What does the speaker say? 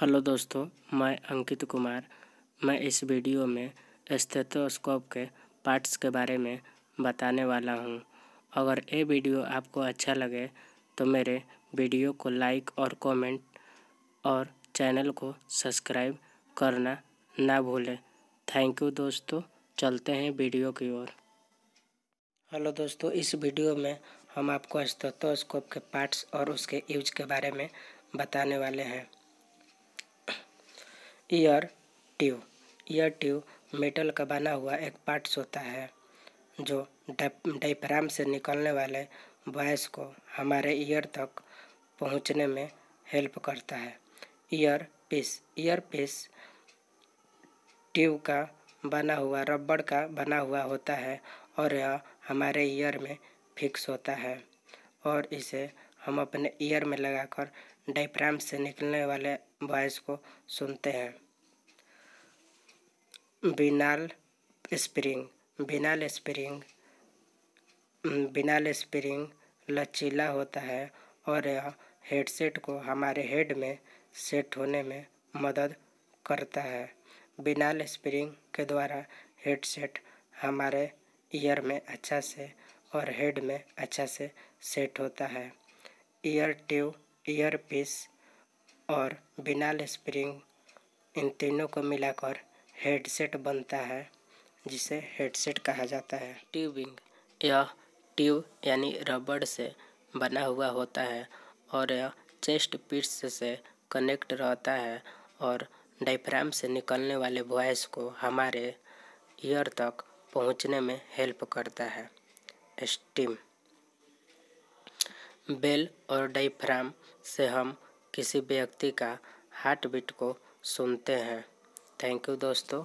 Hello दोस्तों मैं अंकित कुमार मैं इस वीडियो में स्टेथोस्कोप के पार्ट्स के बारे में बताने वाला हूं। अगर ये वीडियो आपको अच्छा लगे तो मेरे वीडियो को लाइक और कमेंट और चैनल को सब्सक्राइब करना ना भूलें थैंक यू दोस्तों चलते हैं वीडियो की ओर हेलो दोस्तों इस वीडियो में हम आपको स्टेथोस्कोप के पार्ट्स और उसके यूज के बारे में बताने वाले हैं ear tube ear tube metal का बना हुआ एक पार्ट्स होता है जो डाइफ्राम से निकलने वाले वॉयस को हमारे ईयर तक पहुंचने में हेल्प करता है ear piece ear piece tube का बना हुआ रबड़ का बना हुआ होता है और यह हमारे ईयर में फिक्स होता है और इसे हम अपने ईयर में लगाकर डायफ्राम से निकलने वाले वॉइस को सुनते हैं binaural spring binaural spring binaural spring लचीला होता है और यह हेडसेट को हमारे हेड में सेट होने में मदद करता है बिनाल स्प्रिंग के द्वारा हेडसेट हमारे ईयर में अच्छा से और हेड में अच्छा से सेट होता है ईयर ट्यूब ईयर पीस और बिनाल स्प्रिंग इन तीनों को मिलाकर हेडसेट बनता है जिसे हेडसेट कहा जाता है ट्यूबिंग यह ट्यूब यानी रबड़ से बना हुआ होता है और यह चेस्ट पीस से कनेक्ट रहता है और डायफ्राम से निकलने वाले वॉइस को हमारे ईयर तक पहुंचने में हेल्प करता है स्टीम बेल और डाइफ्राम से हम किसी व्यक्ति का हार्ट बीट को सुनते हैं थैंक यू दोस्तों